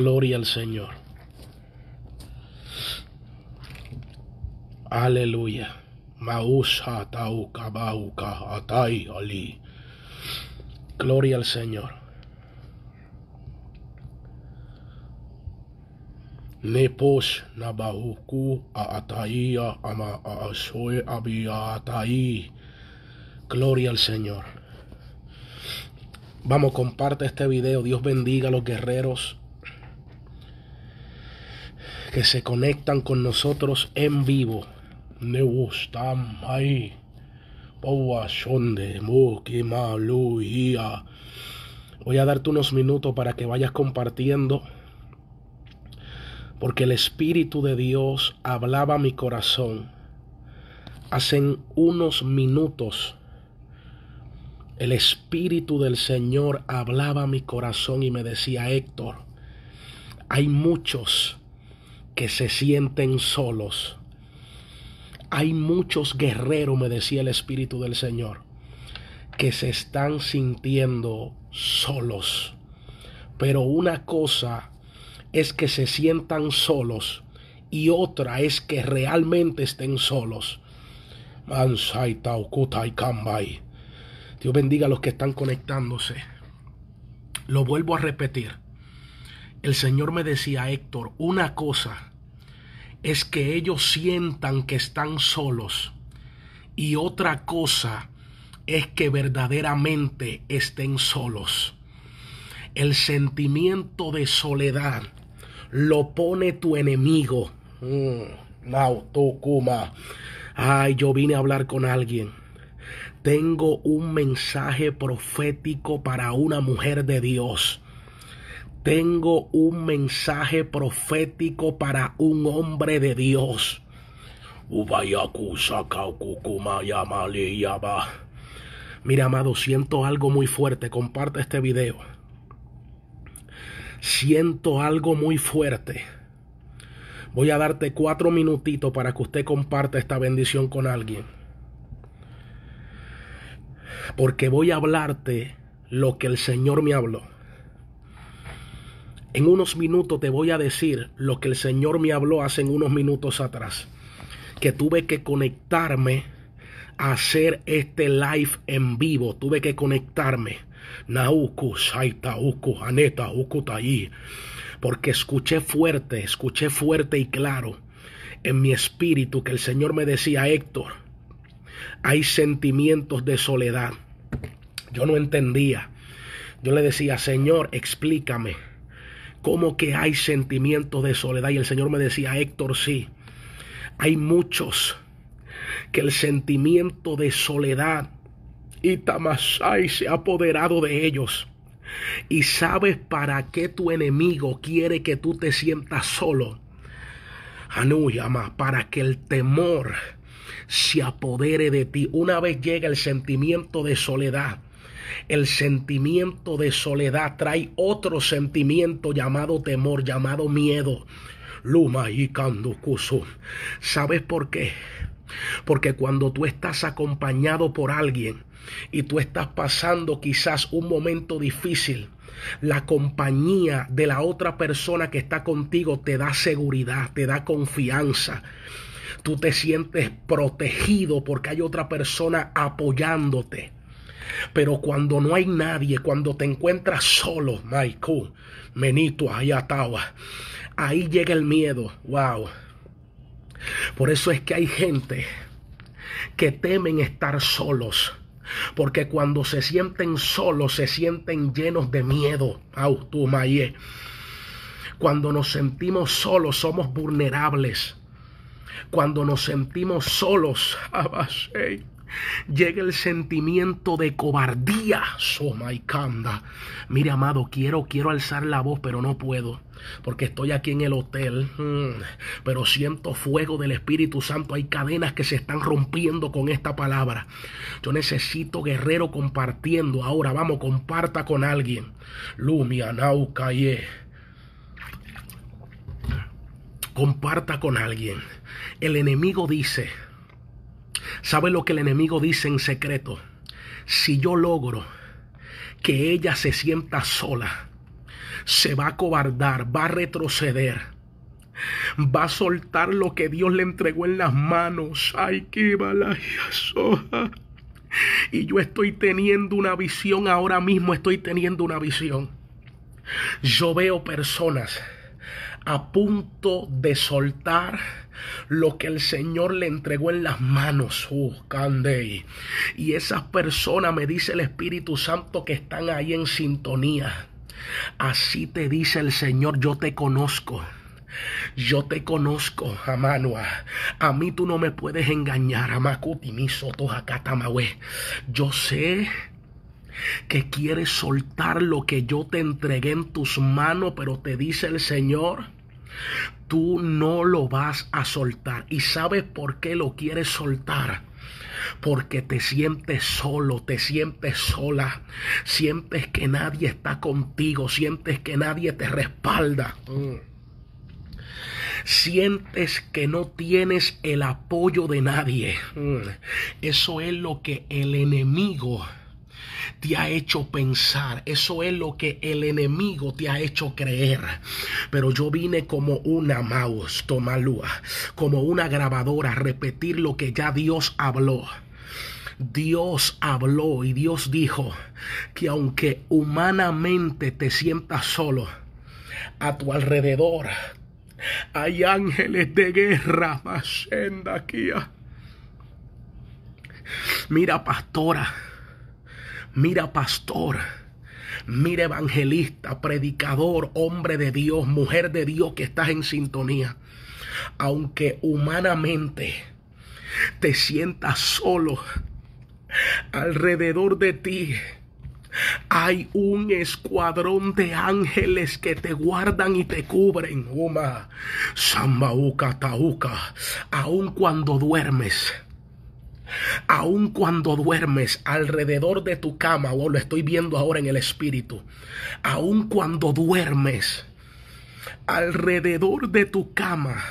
Gloria al Señor. Aleluya. Mausha atau bauka ataí ali. Gloria al Señor. Nepos nabahuku a ataia ama asoe abia ataí. Gloria al Señor. Vamos, comparte este video. Dios bendiga a los guerreros que se conectan con nosotros en vivo. Me gustan ahí. Voy a darte unos minutos para que vayas compartiendo. Porque el Espíritu de Dios hablaba a mi corazón. Hacen unos minutos. El Espíritu del Señor hablaba a mi corazón y me decía, Héctor, hay muchos que se sienten solos. Hay muchos guerreros, me decía el Espíritu del Señor, que se están sintiendo solos. Pero una cosa es que se sientan solos y otra es que realmente estén solos. Dios bendiga a los que están conectándose. Lo vuelvo a repetir. El Señor me decía, Héctor, una cosa es que ellos sientan que están solos. Y otra cosa es que verdaderamente estén solos. El sentimiento de soledad lo pone tu enemigo. Mm, Ay, yo vine a hablar con alguien. Tengo un mensaje profético para una mujer de Dios tengo un mensaje profético para un hombre de Dios. Mira, amado, siento algo muy fuerte. Comparte este video. Siento algo muy fuerte. Voy a darte cuatro minutitos para que usted comparta esta bendición con alguien. Porque voy a hablarte lo que el Señor me habló. En unos minutos te voy a decir lo que el Señor me habló hace unos minutos atrás. Que tuve que conectarme a hacer este live en vivo. Tuve que conectarme. Nauku, uku, Aneta, Ukutai. Porque escuché fuerte, escuché fuerte y claro en mi espíritu que el Señor me decía, Héctor, hay sentimientos de soledad. Yo no entendía. Yo le decía, Señor, explícame como que hay sentimientos de soledad. Y el Señor me decía, Héctor, sí, hay muchos que el sentimiento de soledad y tamasai se ha apoderado de ellos. Y sabes para qué tu enemigo quiere que tú te sientas solo. Anuyama, para que el temor se apodere de ti. Una vez llega el sentimiento de soledad, el sentimiento de soledad trae otro sentimiento llamado temor, llamado miedo. Luma y ¿Sabes por qué? Porque cuando tú estás acompañado por alguien y tú estás pasando quizás un momento difícil, la compañía de la otra persona que está contigo te da seguridad, te da confianza. Tú te sientes protegido porque hay otra persona apoyándote. Pero cuando no hay nadie, cuando te encuentras solo, Maiku, Menito, Ayatawa, ahí llega el miedo. Wow. Por eso es que hay gente que temen estar solos. Porque cuando se sienten solos, se sienten llenos de miedo. Cuando nos sentimos solos, somos vulnerables. Cuando nos sentimos solos, Llega el sentimiento de cobardía. Oh my canda Mire, amado, quiero, quiero alzar la voz, pero no puedo porque estoy aquí en el hotel, mm. pero siento fuego del Espíritu Santo. Hay cadenas que se están rompiendo con esta palabra. Yo necesito guerrero compartiendo. Ahora vamos, comparta con alguien. Lumia, Comparta con alguien. El enemigo dice, ¿Sabe lo que el enemigo dice en secreto? Si yo logro que ella se sienta sola, se va a cobardar, va a retroceder, va a soltar lo que Dios le entregó en las manos. Ay, qué soja. Y yo estoy teniendo una visión, ahora mismo estoy teniendo una visión. Yo veo personas a punto de soltar lo que el Señor le entregó en las manos. uh, Y esas personas, me dice el Espíritu Santo, que están ahí en sintonía. Así te dice el Señor, yo te conozco. Yo te conozco, Amanua. A mí tú no me puedes engañar, acá, mi Yo sé que quieres soltar lo que yo te entregué en tus manos, pero te dice el Señor Tú no lo vas a soltar. ¿Y sabes por qué lo quieres soltar? porque te sientes solo, te sientes sola, sientes que nadie está contigo, sientes que nadie te respalda. Mm. Sientes que no tienes el apoyo de nadie. Mm. Eso es lo que el enemigo te ha hecho pensar. Eso es lo que el enemigo te ha hecho creer. Pero yo vine como una mouse, tomalúa, como una grabadora, a repetir lo que ya Dios habló. Dios habló y Dios dijo que aunque humanamente te sientas solo, a tu alrededor hay ángeles de guerra, más ah. Mira, pastora mira pastor, mira evangelista, predicador, hombre de Dios, mujer de Dios que estás en sintonía. Aunque humanamente te sientas solo, alrededor de ti hay un escuadrón de ángeles que te guardan y te cubren, Uma, Sambauca, Tauca, aun cuando duermes. Aun cuando duermes alrededor de tu cama, o lo estoy viendo ahora en el espíritu, aun cuando duermes alrededor de tu cama,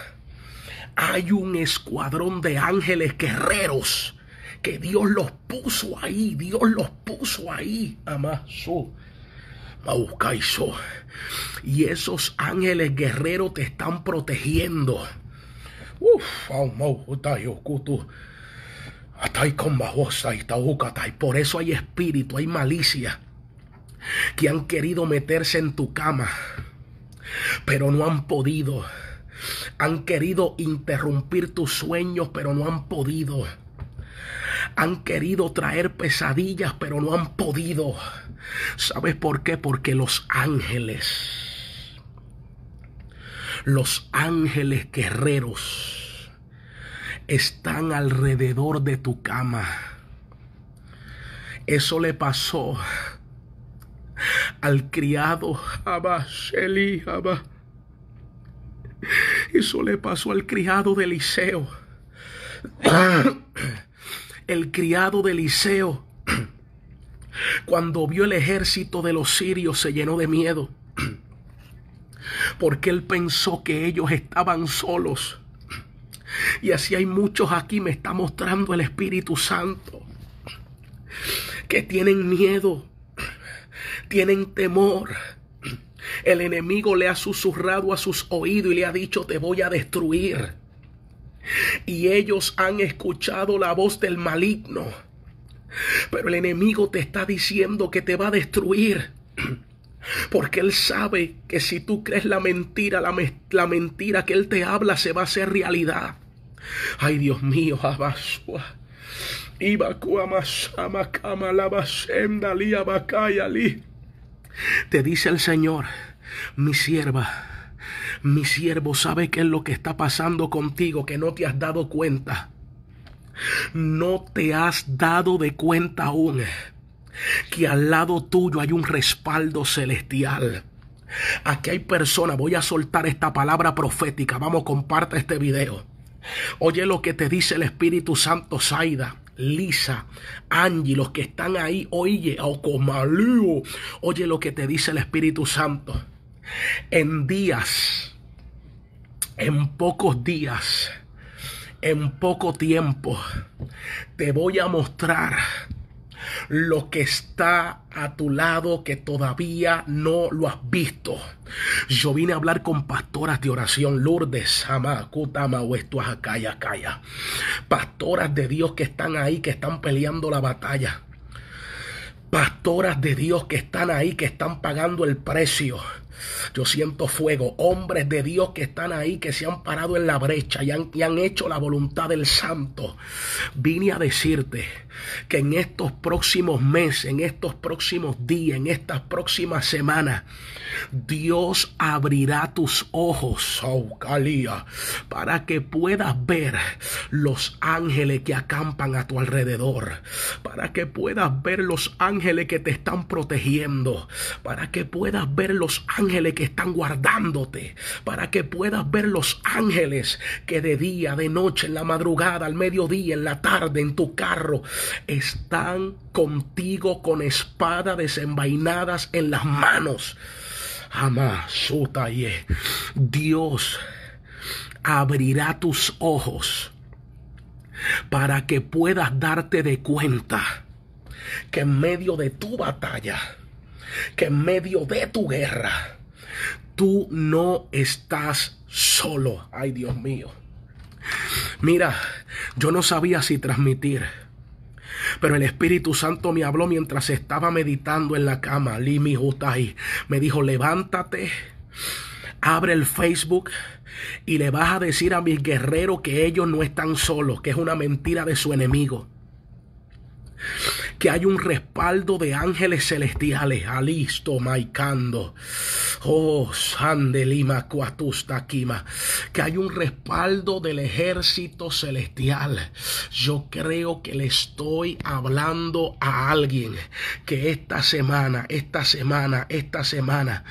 hay un escuadrón de ángeles guerreros que Dios los puso ahí, Dios los puso ahí, Mau Y esos ángeles guerreros te están protegiendo. Uf, por eso hay espíritu, hay malicia que han querido meterse en tu cama, pero no han podido. Han querido interrumpir tus sueños, pero no han podido. Han querido traer pesadillas, pero no han podido. ¿Sabes por qué? Porque los ángeles, los ángeles guerreros, están alrededor de tu cama. Eso le pasó al criado Abba Sheli Eso le pasó al criado de Eliseo. El criado de Eliseo, cuando vio el ejército de los sirios, se llenó de miedo. Porque él pensó que ellos estaban solos. Y así hay muchos aquí, me está mostrando el Espíritu Santo, que tienen miedo, tienen temor. El enemigo le ha susurrado a sus oídos y le ha dicho, te voy a destruir. Y ellos han escuchado la voz del maligno. Pero el enemigo te está diciendo que te va a destruir. Porque Él sabe que si tú crees la mentira, la, mentira que Él te habla se va a hacer realidad. Ay, Dios mío, abasua. Te dice el Señor, mi sierva, mi siervo sabe qué es lo que está pasando contigo, que no te has dado cuenta. No te has dado de cuenta aún que al lado tuyo hay un respaldo celestial. Aquí hay personas, voy a soltar esta palabra profética, vamos, comparte este video. Oye lo que te dice el Espíritu Santo, Zaida. Lisa, Angie, los que están ahí, oye, Ocomalío, oye lo que te dice el Espíritu Santo. En días, en pocos días, en poco tiempo, te voy a mostrar lo que está a tu lado que todavía no lo has visto. Yo vine a hablar con pastoras de oración, Lourdes, o Calla, Pastoras de Dios que están ahí, que están peleando la batalla. Pastoras de Dios que están ahí, que están pagando el precio yo siento fuego, hombres de Dios que están ahí, que se han parado en la brecha y han, hecho la voluntad del Santo. Vine a decirte que en estos próximos meses, en estos próximos días, en estas próximas semanas, Dios abrirá tus ojos, oh para que puedas ver los ángeles que acampan a tu alrededor, para que puedas ver los ángeles que te están protegiendo, para que puedas ver los ángeles que están guardándote, para que puedas ver los ángeles que de día, de noche, en la madrugada, al mediodía, en la tarde, en tu carro, están contigo con espada desenvainadas en las manos. suta y Dios abrirá tus ojos para que puedas darte de cuenta que en medio de tu batalla, que en medio de tu guerra, tú no estás solo. Ay, Dios mío. Mira, yo no sabía si transmitir. Pero el Espíritu Santo me habló mientras estaba meditando en la cama. Limi ahí. me dijo, levántate, abre el Facebook y le vas a decir a mis guerreros que ellos no están solos, que es una mentira de su enemigo que hay un respaldo de ángeles celestiales. Alisto, Maicando. Oh, Sandelima, Cuatusta, Kima. Que hay un respaldo del ejército celestial. Yo creo que le estoy hablando a alguien que esta semana, esta semana, esta semana,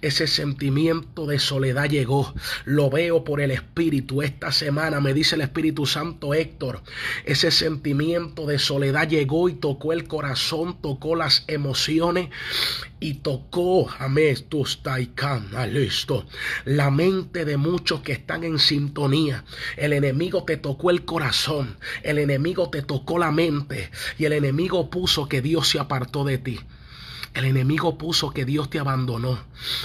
ese sentimiento de soledad llegó. Lo veo por el Espíritu. Esta semana me dice el Espíritu Santo Héctor, ese sentimiento de soledad llegó y tocó el corazón, tocó las emociones y tocó, amén, tus taikan, listo, la mente de muchos que están en sintonía. El enemigo te tocó el corazón, el enemigo te tocó la mente y el enemigo puso que Dios se apartó de ti. El enemigo puso que Dios te abandonó.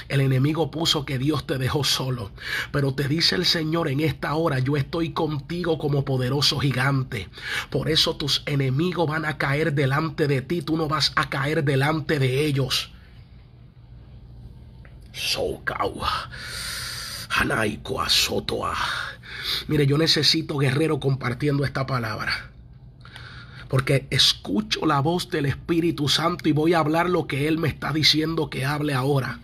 El enemigo puso que Dios te dejó solo. Pero te dice el Señor en esta hora, yo estoy contigo como poderoso gigante. Por eso tus enemigos van a caer delante de ti. Tú no vas a caer delante de ellos. sotoa Mire, yo necesito guerrero compartiendo esta palabra porque escucho la voz del Espíritu Santo y voy a hablar lo que Él me está diciendo que hable ahora.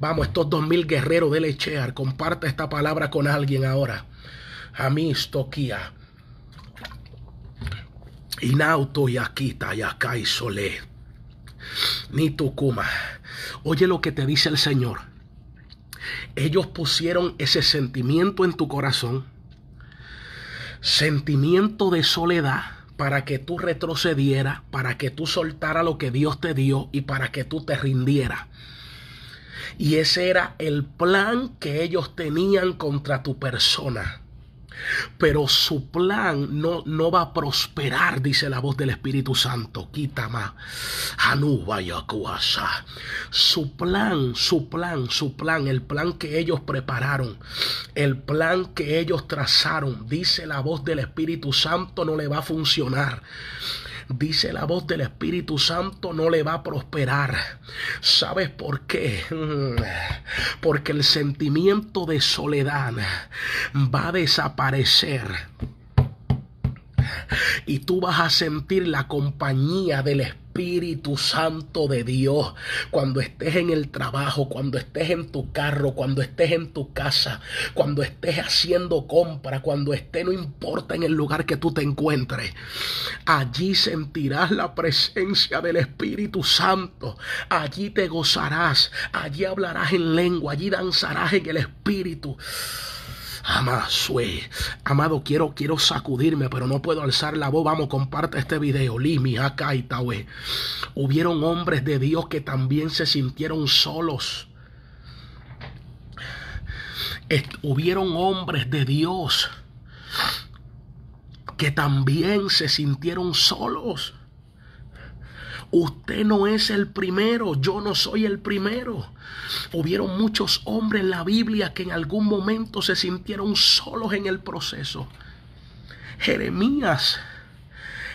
Vamos, estos dos mil guerreros de Lechear, comparte esta palabra con alguien ahora. Amistoquia. Inauto yakita y sole. Ni tukuma. Oye lo que te dice el Señor. Ellos pusieron ese sentimiento en tu corazón. Sentimiento de soledad para que tú retrocedieras, para que tú soltaras lo que Dios te dio y para que tú te rindieras. Y ese era el plan que ellos tenían contra tu persona pero su plan no, no va a prosperar, dice la voz del Espíritu Santo. Quítama, Su plan, su plan, su plan, el plan que ellos prepararon, el plan que ellos trazaron, dice la voz del Espíritu Santo, no le va a funcionar dice la voz del Espíritu Santo, no le va a prosperar. ¿Sabes por qué? Porque el sentimiento de soledad va a desaparecer y tú vas a sentir la compañía del Espíritu Espíritu Santo de Dios. Cuando estés en el trabajo, cuando estés en tu carro, cuando estés en tu casa, cuando estés haciendo compra, cuando estés, no importa en el lugar que tú te encuentres. Allí sentirás la presencia del Espíritu Santo. Allí te gozarás. Allí hablarás en lengua. Allí danzarás en el Espíritu. Amado, quiero, quiero sacudirme, pero no puedo alzar la voz. Vamos, comparte este video. Limi, acá tawe. Hubieron hombres de Dios que también se sintieron solos. hubieron hombres de Dios que también se sintieron solos. Usted no es el primero, yo no soy el primero. Hubieron muchos hombres en la Biblia que en algún momento se sintieron solos en el proceso. Jeremías,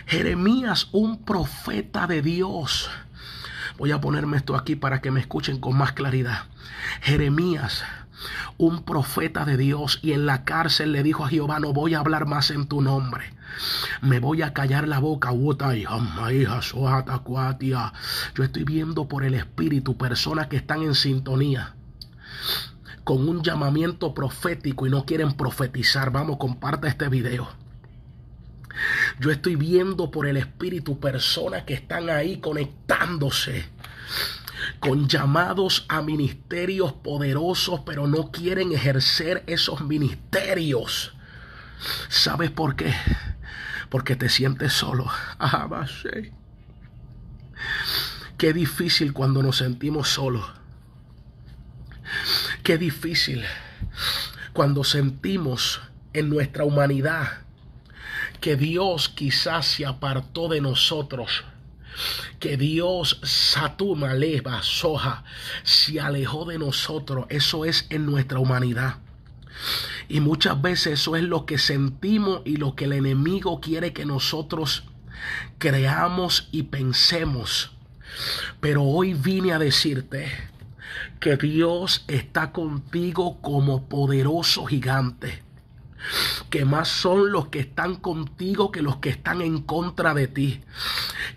Jeremías, un profeta de Dios. Voy a ponerme esto aquí para que me escuchen con más claridad. Jeremías, un profeta de Dios, y en la cárcel le dijo a Jehová, no voy a hablar más en tu nombre. Me voy a callar la boca, Yo estoy viendo por el Espíritu personas que están en sintonía con un llamamiento profético y no quieren profetizar. Vamos, comparte este video. Yo estoy viendo por el Espíritu personas que están ahí conectándose con llamados a ministerios poderosos, pero no quieren ejercer esos ministerios. ¿Sabes por qué? porque te sientes solo. Ah, Qué difícil cuando nos sentimos solos. Qué difícil cuando sentimos en nuestra humanidad que Dios quizás se apartó de nosotros que Dios Satuma Leva Soja se alejó de nosotros. Eso es en nuestra humanidad. Y muchas veces eso es lo que sentimos y lo que el enemigo quiere que nosotros creamos y pensemos. Pero hoy vine a decirte que Dios está contigo como poderoso gigante. Que más son los que están contigo que los que están en contra de ti.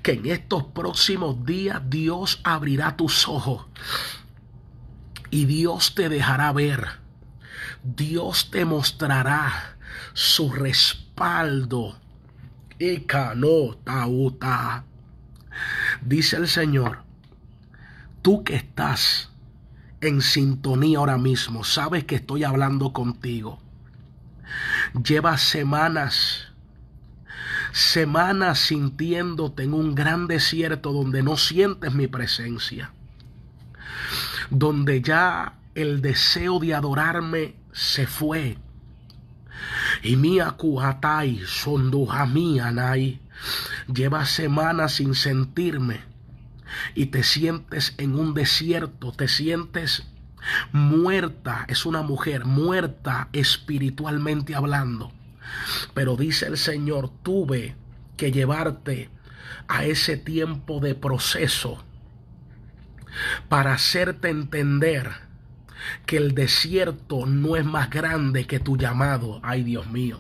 Que en estos próximos días Dios abrirá tus ojos y Dios te dejará ver Dios te mostrará su respaldo. tauta. Dice el Señor, tú que estás en sintonía ahora mismo, sabes que estoy hablando contigo. Llevas semanas semanas sintiéndote en un gran desierto donde no sientes mi presencia, donde ya el deseo de adorarme se fue. Y mi akuhatai mía anai. lleva semanas sin sentirme y te sientes en un desierto, te sientes muerta, es una mujer muerta espiritualmente hablando. Pero dice el Señor, tuve que llevarte a ese tiempo de proceso para hacerte entender que el desierto no es más grande que tu llamado. Ay, Dios mío.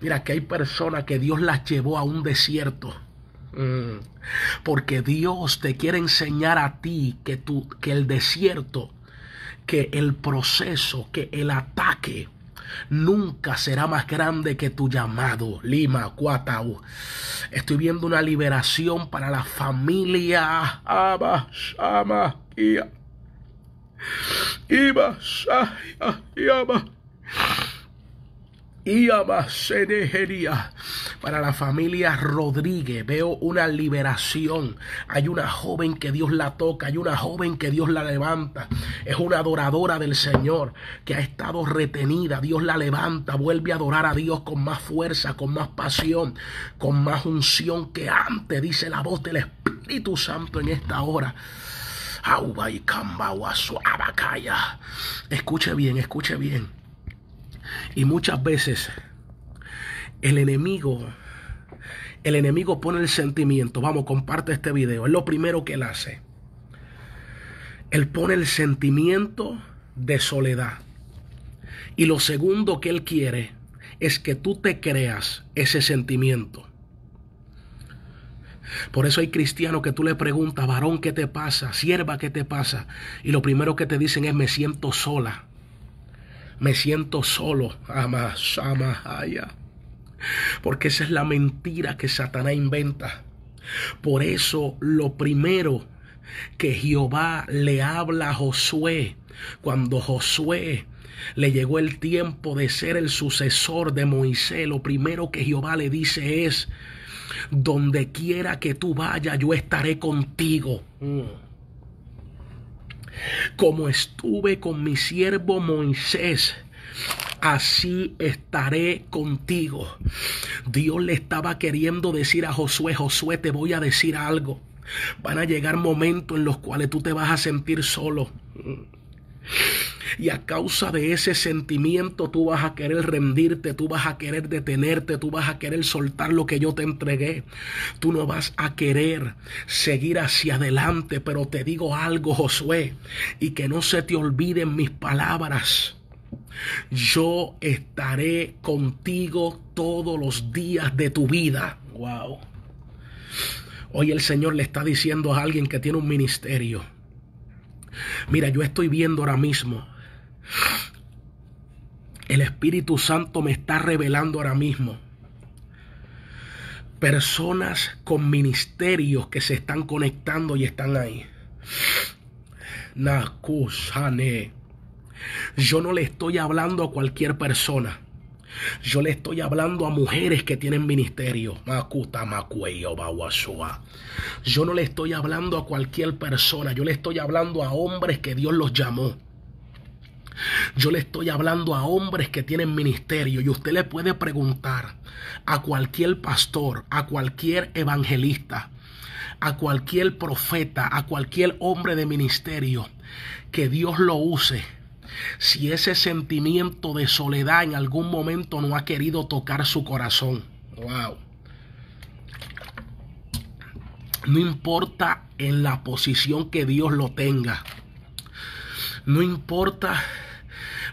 Mira que hay personas que Dios las llevó a un desierto. Mm. Porque Dios te quiere enseñar a ti que, tu, que el desierto, que el proceso, que el ataque nunca será más grande que tu llamado. Lima, Cuatau. Estoy viendo una liberación para la familia. Ama, ama, Iba Yama. Y Para la familia Rodríguez veo una liberación. Hay una joven que Dios la toca, hay una joven que Dios la levanta. Es una adoradora del Señor que ha estado retenida. Dios la levanta, vuelve a adorar a Dios con más fuerza, con más pasión, con más unción que antes, dice la voz del Espíritu Santo en esta hora. Escuche bien, escuche bien. Y muchas veces el enemigo, el enemigo pone el sentimiento. Vamos, comparte este video. Es lo primero que él hace. Él pone el sentimiento de soledad. Y lo segundo que él quiere es que tú te creas ese sentimiento. Por eso hay cristianos que tú le preguntas, varón, ¿qué te pasa? Sierva, ¿qué te pasa? Y lo primero que te dicen es, me siento sola. Me siento solo. Ama, ama, Porque esa es la mentira que Satanás inventa. Por eso lo primero que Jehová le habla a Josué, cuando Josué le llegó el tiempo de ser el sucesor de Moisés, lo primero que Jehová le dice es, donde quiera que tú vayas, yo estaré contigo. Mm. Como estuve con mi siervo Moisés, así estaré contigo. Dios le estaba queriendo decir a Josué, Josué, te voy a decir algo. Van a llegar momentos en los cuales tú te vas a sentir solo. Mm. Y a causa de ese sentimiento tú vas a querer rendirte, tú vas a querer detenerte, tú vas a querer soltar lo que yo te entregué. Tú no vas a querer seguir hacia adelante, pero te digo algo, Josué, y que no se te olviden mis palabras. Yo estaré contigo todos los días de tu vida. Wow. Hoy el Señor le está diciendo a alguien que tiene un ministerio. Mira, yo estoy viendo ahora mismo el Espíritu Santo me está revelando ahora mismo. Personas con ministerios que se están conectando y están ahí. Yo no le estoy hablando a cualquier persona. Yo le estoy hablando a mujeres que tienen ministerio. Yo no le estoy hablando a cualquier persona. Yo le estoy hablando a hombres que Dios los llamó. Yo le estoy hablando a hombres que tienen ministerio y usted le puede preguntar a cualquier pastor, a cualquier evangelista, a cualquier profeta, a cualquier hombre de ministerio, que Dios lo use. Si ese sentimiento de soledad en algún momento no ha querido tocar su corazón. Wow. No importa en la posición que Dios lo tenga. No importa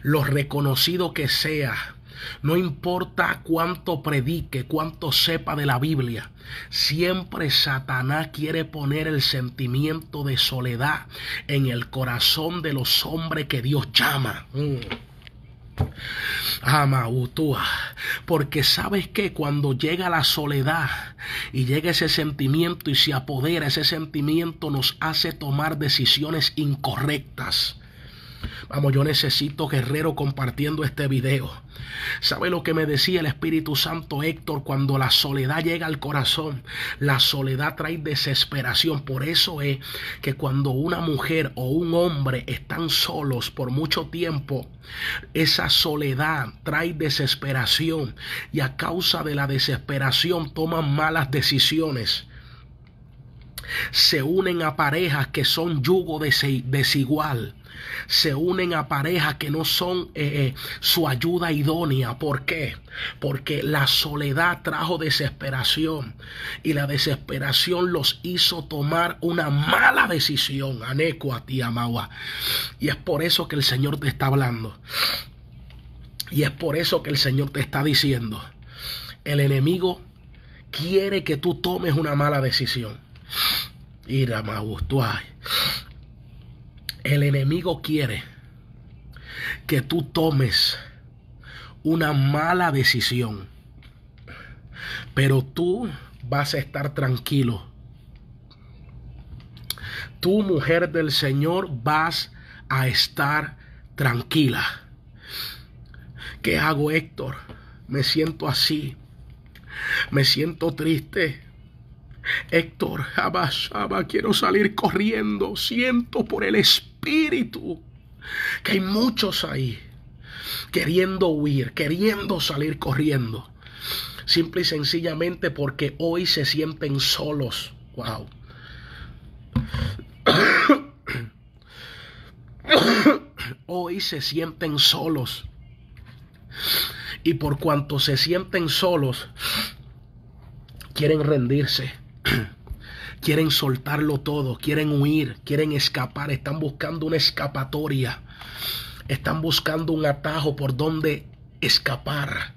lo reconocido que sea, no importa cuánto predique, cuánto sepa de la Biblia, siempre Satanás quiere poner el sentimiento de soledad en el corazón de los hombres que Dios llama. Mm. Ama porque sabes que cuando llega la soledad y llega ese sentimiento y se apodera ese sentimiento, nos hace tomar decisiones incorrectas. Vamos, yo necesito guerrero compartiendo este video. ¿Sabe lo que me decía el Espíritu Santo Héctor? Cuando la soledad llega al corazón, la soledad trae desesperación. Por eso es que cuando una mujer o un hombre están solos por mucho tiempo, esa soledad trae desesperación y a causa de la desesperación toman malas decisiones se unen a parejas que son yugo desigual se unen a parejas que no son eh, eh, su ayuda idónea. ¿Por qué? Porque la soledad trajo desesperación y la desesperación los hizo tomar una mala decisión. Aneco a ti, Amagua Y es por eso que el Señor te está hablando. Y es por eso que el Señor te está diciendo, el enemigo quiere que tú tomes una mala decisión. Ira, Magustuay. El enemigo quiere que tú tomes una mala decisión. Pero tú vas a estar tranquilo. Tú, mujer del Señor, vas a estar tranquila. ¿Qué hago, Héctor? Me siento así. Me siento triste. Héctor, abajo, quiero salir corriendo. Siento por el Espíritu espíritu. Que hay muchos ahí queriendo huir, queriendo salir corriendo. Simple y sencillamente porque hoy se sienten solos. Wow. hoy se sienten solos. Y por cuanto se sienten solos, quieren rendirse quieren soltarlo todo, quieren huir, quieren escapar, están buscando una escapatoria, están buscando un atajo por donde escapar.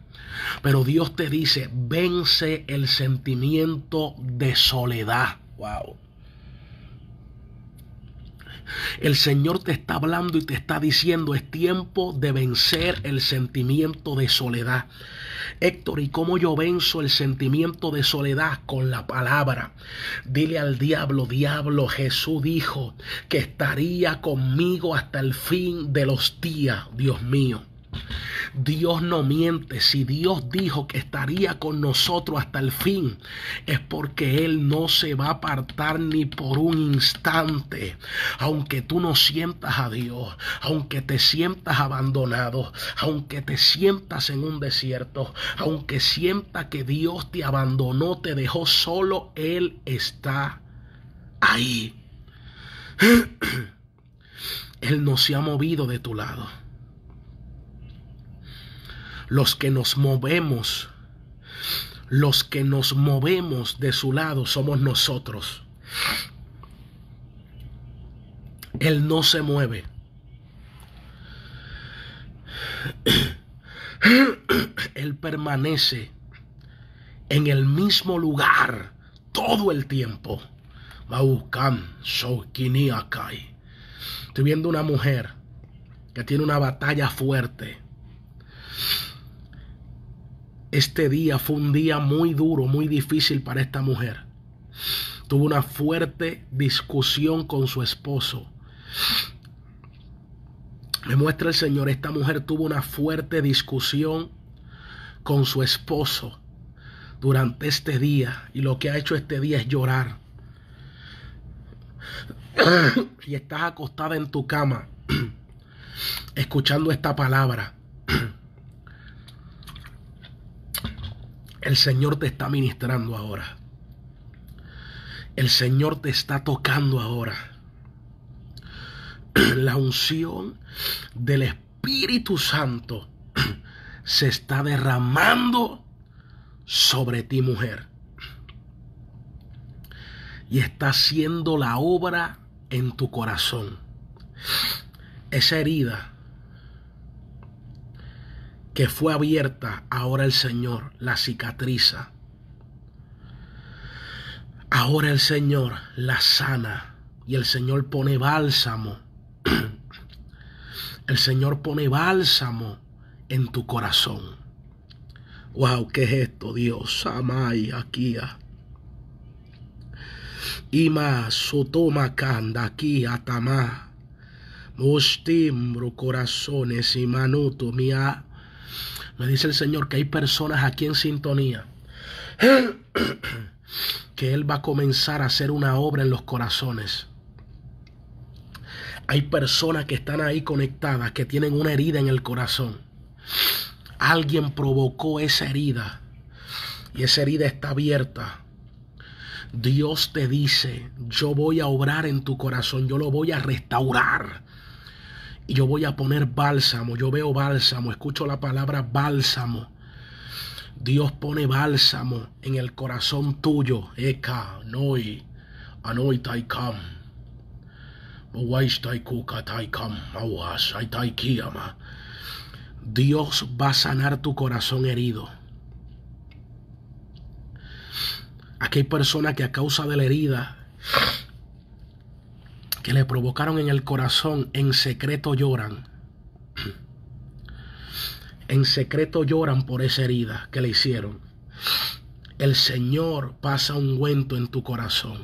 Pero Dios te dice, vence el sentimiento de soledad. Wow. El Señor te está hablando y te está diciendo, es tiempo de vencer el sentimiento de soledad. Héctor, ¿y cómo yo venzo el sentimiento de soledad? Con la palabra. Dile al diablo, diablo, Jesús dijo que estaría conmigo hasta el fin de los días, Dios mío. Dios no miente. Si Dios dijo que estaría con nosotros hasta el fin, es porque Él no se va a apartar ni por un instante. Aunque tú no sientas a Dios, aunque te sientas abandonado, aunque te sientas en un desierto, aunque sienta que Dios te abandonó, te dejó solo, Él está ahí. Él no se ha movido de tu lado los que nos movemos, los que nos movemos de su lado somos nosotros. Él no se mueve. Él permanece en el mismo lugar todo el tiempo. Estoy viendo una mujer que tiene una batalla fuerte. Este día fue un día muy duro, muy difícil para esta mujer. Tuvo una fuerte discusión con su esposo. Me muestra el Señor, esta mujer tuvo una fuerte discusión con su esposo durante este día y lo que ha hecho este día es llorar. y estás acostada en tu cama escuchando esta palabra. El Señor te está ministrando ahora. El Señor te está tocando ahora. La unción del Espíritu Santo se está derramando sobre ti, mujer. Y está haciendo la obra en tu corazón. Esa herida que fue abierta, ahora el Señor la cicatriza. Ahora el Señor la sana y el Señor pone bálsamo. El Señor pone bálsamo en tu corazón. Wow, ¿qué es esto, Dios? Amay, aquí. Ima sotoma kanda aquí atama. Mostimbro corazones y manuto me dice el Señor que hay personas aquí en sintonía que Él va a comenzar a hacer una obra en los corazones. Hay personas que están ahí conectadas, que tienen una herida en el corazón. Alguien provocó esa herida y esa herida está abierta. Dios te dice, yo voy a obrar en tu corazón, yo lo voy a restaurar. Y yo voy a poner bálsamo. Yo veo bálsamo, escucho la palabra bálsamo. Dios pone bálsamo en el corazón tuyo. Eka, noi, anoi taikam. Dios va a sanar tu corazón herido. Aquí hay personas que a causa de la herida que le provocaron en el corazón, en secreto lloran. En secreto lloran por esa herida que le hicieron. El Señor pasa ungüento en tu corazón.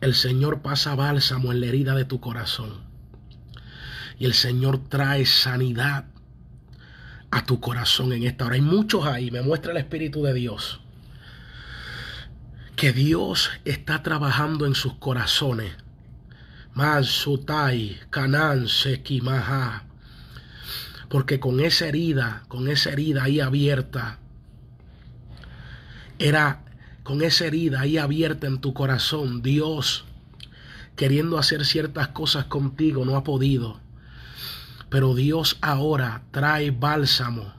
El Señor pasa bálsamo en la herida de tu corazón. Y el Señor trae sanidad a tu corazón en esta hora. Hay muchos ahí, me muestra el Espíritu de Dios que Dios está trabajando en sus corazones. Porque con esa herida, con esa herida ahí abierta, era con esa herida ahí abierta en tu corazón, Dios queriendo hacer ciertas cosas contigo, no ha podido. Pero Dios ahora trae bálsamo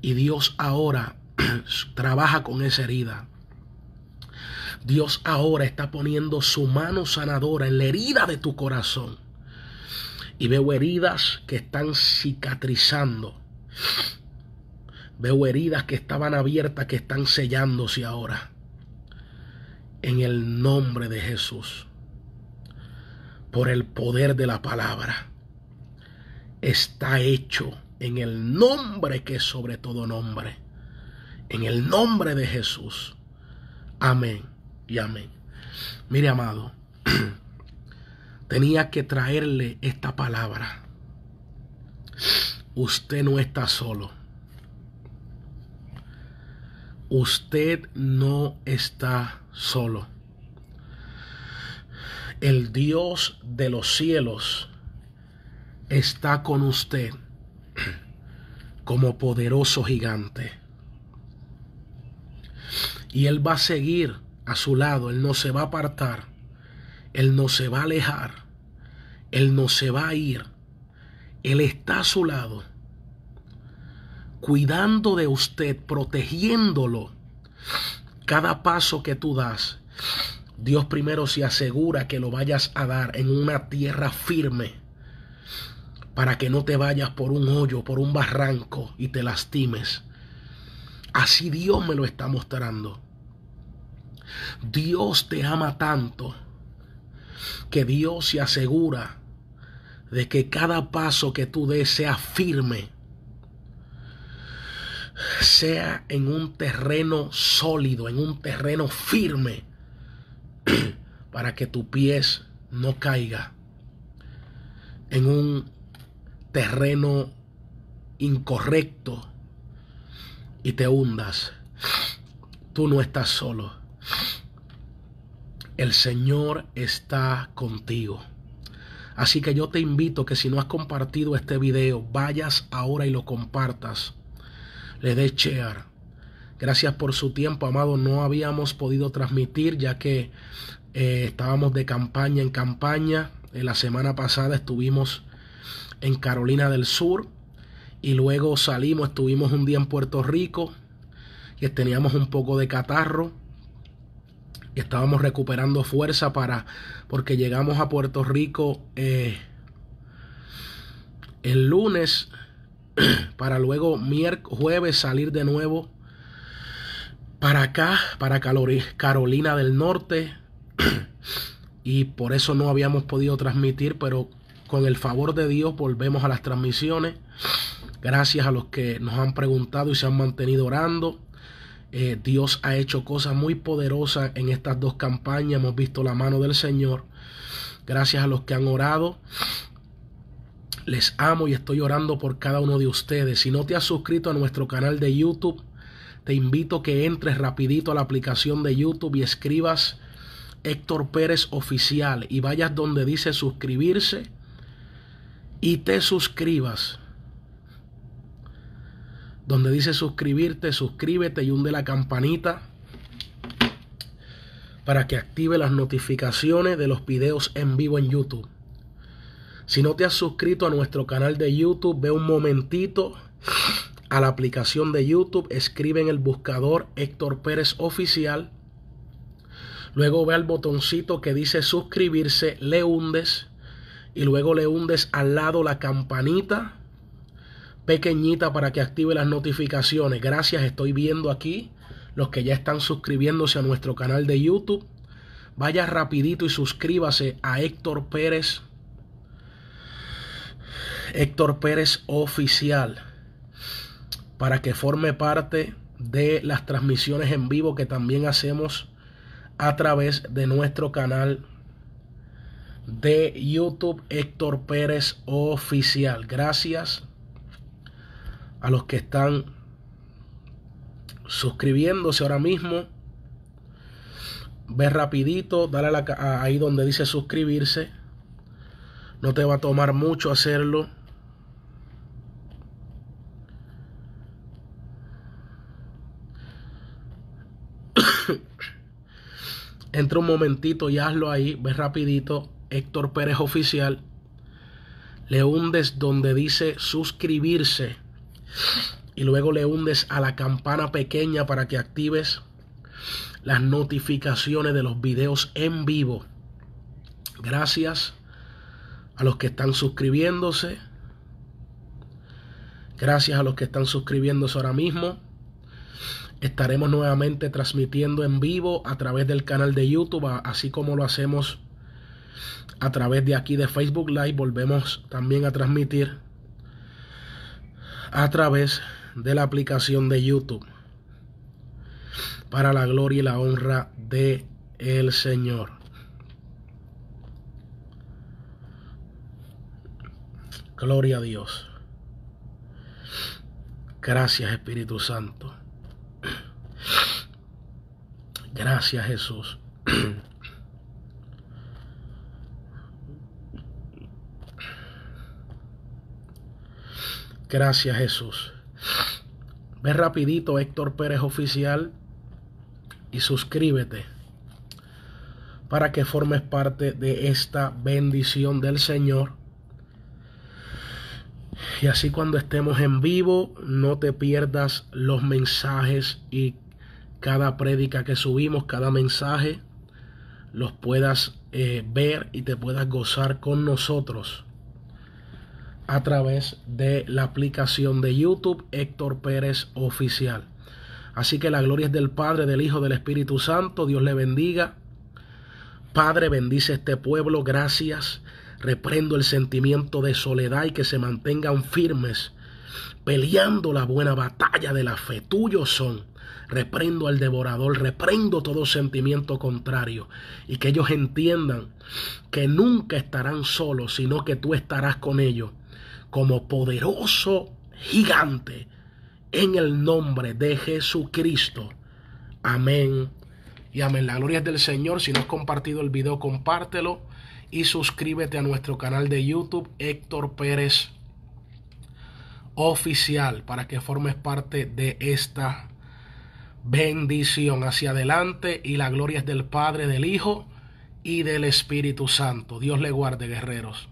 y Dios ahora trabaja con esa herida. Dios ahora está poniendo su mano sanadora en la herida de tu corazón. Y veo heridas que están cicatrizando. Veo heridas que estaban abiertas, que están sellándose ahora. En el nombre de Jesús. Por el poder de la palabra. Está hecho en el nombre que es sobre todo nombre. En el nombre de Jesús. Amén y amén. Mire, amado, tenía que traerle esta palabra. Usted no está solo. Usted no está solo. El Dios de los cielos está con usted como poderoso gigante. Y Él va a seguir a su lado, Él no se va a apartar, Él no se va a alejar, Él no se va a ir, Él está a su lado, cuidando de usted, protegiéndolo. Cada paso que tú das, Dios primero se asegura que lo vayas a dar en una tierra firme para que no te vayas por un hoyo, por un barranco y te lastimes. Así Dios me lo está mostrando. Dios te ama tanto que Dios se asegura de que cada paso que tú des sea firme, sea en un terreno sólido, en un terreno firme, para que tu pies no caiga en un terreno incorrecto y te hundas. Tú no estás solo. El Señor está contigo. Así que yo te invito que si no has compartido este video, vayas ahora y lo compartas. Le des share. Gracias por su tiempo, amado. No habíamos podido transmitir ya que eh, estábamos de campaña en campaña. En eh, la semana pasada estuvimos en Carolina del Sur y luego salimos, estuvimos un día en Puerto Rico y teníamos un poco de catarro estábamos recuperando fuerza para, porque llegamos a Puerto Rico eh, el lunes para luego miércoles, jueves salir de nuevo para acá, para Carolina del Norte. y por eso no habíamos podido transmitir, pero con el favor de Dios volvemos a las transmisiones. Gracias a los que nos han preguntado y se han mantenido orando. Eh, Dios ha hecho cosas muy poderosas en estas dos campañas. Hemos visto la mano del Señor. Gracias a los que han orado. Les amo y estoy orando por cada uno de ustedes. Si no te has suscrito a nuestro canal de YouTube, te invito a que entres rapidito a la aplicación de YouTube y escribas Héctor Pérez Oficial y vayas donde dice suscribirse y te suscribas donde dice suscribirte, suscríbete y hunde la campanita para que active las notificaciones de los videos en vivo en YouTube. Si no te has suscrito a nuestro canal de YouTube, ve un momentito a la aplicación de YouTube, escribe en el buscador Héctor Pérez Oficial, luego ve al botoncito que dice suscribirse, le hundes y luego le hundes al lado la campanita pequeñita para que active las notificaciones. Gracias, estoy viendo aquí los que ya están suscribiéndose a nuestro canal de YouTube. Vaya rapidito y suscríbase a Héctor Pérez. Héctor Pérez Oficial. Para que forme parte de las transmisiones en vivo que también hacemos a través de nuestro canal de YouTube Héctor Pérez Oficial. Gracias a los que están suscribiéndose ahora mismo. Ve rapidito, dale a ahí donde dice suscribirse. No te va a tomar mucho hacerlo. Entra un momentito y hazlo ahí. Ve rapidito. Héctor Pérez Oficial. Le hundes donde dice suscribirse y luego le hundes a la campana pequeña para que actives las notificaciones de los videos en vivo. Gracias a los que están suscribiéndose. Gracias a los que están suscribiéndose ahora mismo. Estaremos nuevamente transmitiendo en vivo a través del canal de YouTube, así como lo hacemos a través de aquí de Facebook Live. Volvemos también a transmitir a través de la aplicación de YouTube para la gloria y la honra de el Señor. Gloria a Dios. Gracias Espíritu Santo. Gracias Jesús. Gracias Jesús. Ve rapidito Héctor Pérez Oficial y suscríbete para que formes parte de esta bendición del Señor. Y así cuando estemos en vivo, no te pierdas los mensajes y cada prédica que subimos, cada mensaje, los puedas eh, ver y te puedas gozar con nosotros a través de la aplicación de YouTube Héctor Pérez Oficial. Así que la gloria es del Padre, del Hijo, del Espíritu Santo. Dios le bendiga. Padre, bendice este pueblo. Gracias. Reprendo el sentimiento de soledad y que se mantengan firmes peleando la buena batalla de la fe. Tuyos son. Reprendo al devorador, reprendo todo sentimiento contrario y que ellos entiendan que nunca estarán solos, sino que tú estarás con ellos como poderoso gigante en el nombre de Jesucristo. Amén y amén. La gloria es del Señor. Si no has compartido el video, compártelo y suscríbete a nuestro canal de YouTube Héctor Pérez Oficial para que formes parte de esta bendición hacia adelante y la gloria es del Padre, del Hijo y del Espíritu Santo. Dios le guarde, guerreros.